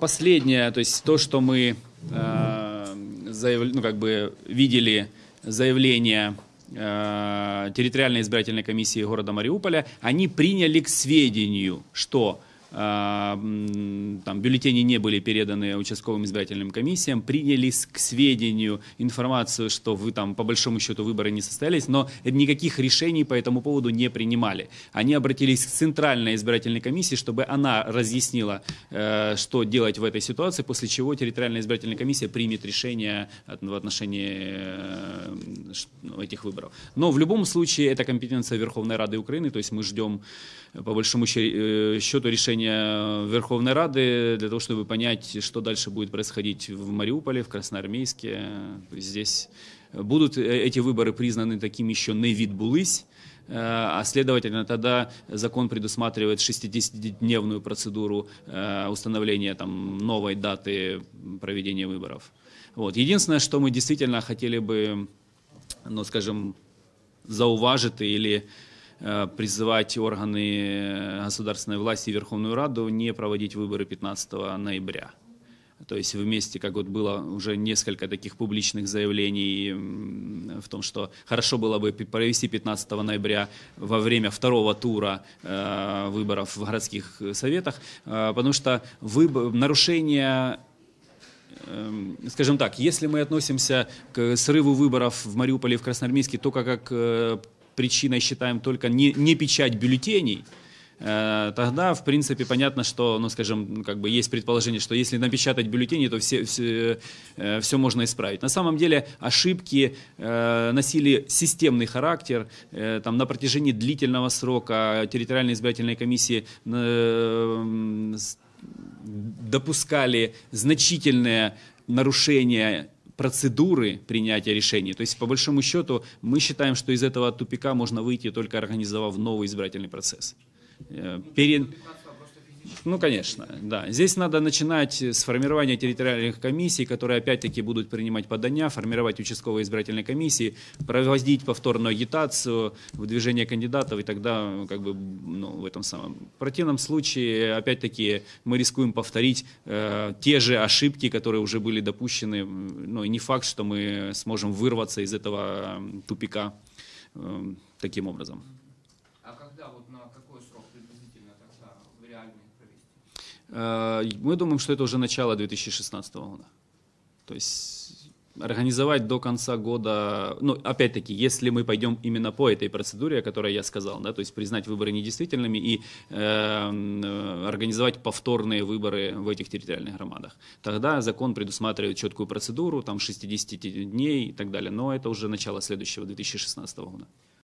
Последнее, то есть то, что мы э, заяв... ну, как бы видели заявление э, территориальной избирательной комиссии города Мариуполя, они приняли к сведению, что э, там бюллетени не были переданы участковым избирательным комиссиям, принялись к сведению информацию, что вы там по большому счету выборы не состоялись, но никаких решений по этому поводу не принимали. Они обратились к Центральной избирательной комиссии, чтобы она разъяснила, э, что делать в этой ситуации, после чего территориальная избирательная комиссия примет решение от, в отношении э, ну, этих выборов. Но в любом случае это компетенция Верховной Рады Украины, то есть мы ждем э, по большому э, счету решения Верховной Рады для того, чтобы понять, что дальше будет происходить в Мариуполе, в Красноармейске. Здесь будут э, эти выборы признаны таким еще не відбулись, э, а следовательно, тогда закон предусматривает 60-дневную процедуру э, установления там, новой даты проведения выборов. Вот. Единственное, что мы действительно хотели бы, ну, скажем, зауважить или Э, призывать органы э, государственной власти и Верховную Раду не проводить выборы 15 ноября. То есть вместе, как вот было уже несколько таких публичных заявлений в том, что хорошо было бы провести 15 ноября во время второго тура э, выборов в городских советах, э, потому что выбор, нарушение эм, скажем так, если мы относимся к срыву выборов в Мариуполе и в Красноармейске только как э, причиной считаем только не, не печать бюллетеней, э, тогда, в принципе, понятно, что, ну, скажем, ну, как бы есть предположение, что если напечатать бюллетени, то все, все, э, все можно исправить. На самом деле ошибки э, носили системный характер. там, на протяжении длительного срока территориальной избирательной комиссии допускали значительные нарушения процедуры принятия решений. То есть, по большому счету, мы считаем, что из этого тупика можно выйти, только организовав новый избирательный процесс. Э, Перед ну, конечно, да. Здесь надо начинать с формирования территориальных комиссий, которые опять-таки будут принимать подания, формировать участковые избирательные комиссии, проводить повторную агитацию, выдвижение кандидатов, и тогда как бы ну, в этом самом. В противном случае, опять-таки, мы рискуем повторить э, те же ошибки, которые уже были допущены. Ну, и не факт, что мы сможем вырваться из этого э, тупика э, таким образом. А когда, вот на какой срок Э, мы думаем, что это уже начало 2016 года. То есть организовать до конца года, ну, опять-таки, если мы пойдем именно по этой процедуре, о которой я сказал, да, то есть признать выборы недействительными и эм, э, организовать повторные выборы в этих территориальных громадах, тогда закон предусматривает четкую процедуру, там, 60 дней и так далее, но это уже начало следующего 2016 года.